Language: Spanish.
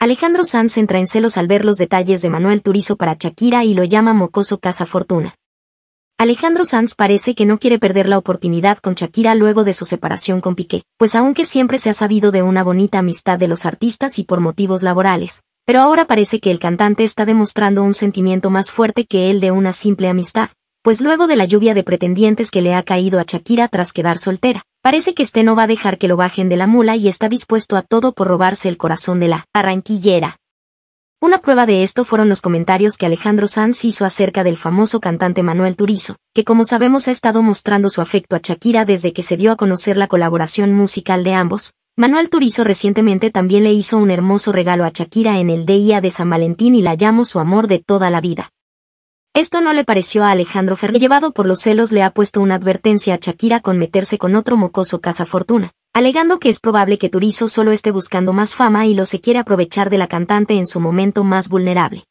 Alejandro Sanz entra en celos al ver los detalles de Manuel Turizo para Shakira y lo llama mocoso casa fortuna. Alejandro Sanz parece que no quiere perder la oportunidad con Shakira luego de su separación con Piqué, pues aunque siempre se ha sabido de una bonita amistad de los artistas y por motivos laborales, pero ahora parece que el cantante está demostrando un sentimiento más fuerte que el de una simple amistad, pues luego de la lluvia de pretendientes que le ha caído a Shakira tras quedar soltera, parece que este no va a dejar que lo bajen de la mula y está dispuesto a todo por robarse el corazón de la arranquillera. Una prueba de esto fueron los comentarios que Alejandro Sanz hizo acerca del famoso cantante Manuel Turizo, que como sabemos ha estado mostrando su afecto a Shakira desde que se dio a conocer la colaboración musical de ambos. Manuel Turizo recientemente también le hizo un hermoso regalo a Shakira en el día de San Valentín y la llamo su amor de toda la vida. Esto no le pareció a Alejandro Fernández. Llevado por los celos le ha puesto una advertencia a Shakira con meterse con otro mocoso casa fortuna, alegando que es probable que Turizo solo esté buscando más fama y lo se quiere aprovechar de la cantante en su momento más vulnerable.